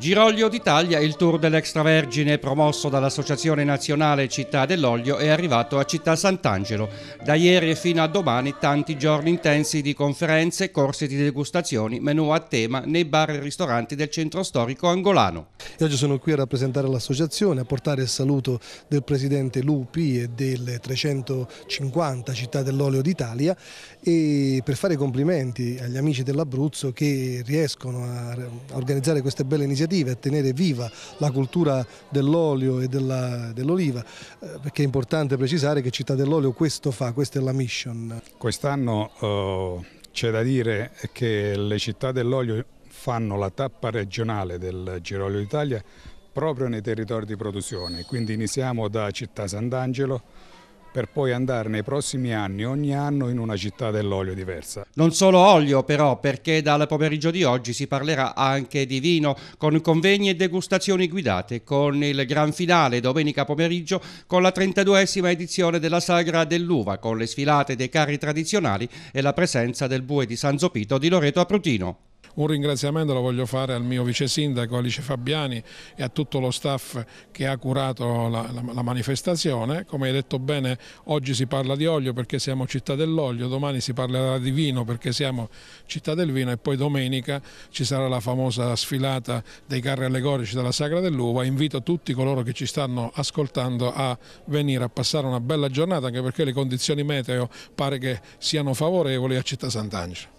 Giroglio d'Italia, il tour dell'extravergine promosso dall'Associazione Nazionale Città dell'Olio è arrivato a Città Sant'Angelo. Da ieri fino a domani tanti giorni intensi di conferenze, corsi di degustazioni, menù a tema nei bar e ristoranti del centro storico angolano. Io oggi sono qui a rappresentare l'associazione, a portare il saluto del presidente Lupi e delle 350 Città dell'Olio d'Italia e per fare complimenti agli amici dell'Abruzzo che riescono a organizzare queste belle iniziative significative a tenere viva la cultura dell'olio e dell'oliva, dell eh, perché è importante precisare che Città dell'Olio questo fa, questa è la mission. Quest'anno oh, c'è da dire che le Città dell'Olio fanno la tappa regionale del Girolio d'Italia proprio nei territori di produzione, quindi iniziamo da Città Sant'Angelo, per poi andare nei prossimi anni, ogni anno, in una città dell'olio diversa. Non solo olio però, perché dal pomeriggio di oggi si parlerà anche di vino, con convegni e degustazioni guidate, con il gran finale domenica pomeriggio, con la 32esima edizione della Sagra dell'Uva, con le sfilate dei carri tradizionali e la presenza del bue di San Zopito di Loreto Aprutino. Un ringraziamento lo voglio fare al mio vice sindaco Alice Fabiani e a tutto lo staff che ha curato la, la, la manifestazione. Come hai detto bene, oggi si parla di olio perché siamo città dell'olio, domani si parlerà di vino perché siamo città del vino e poi domenica ci sarà la famosa sfilata dei carri allegorici della Sagra dell'Uva. Invito tutti coloro che ci stanno ascoltando a venire a passare una bella giornata anche perché le condizioni meteo pare che siano favorevoli a Città Sant'Angelo.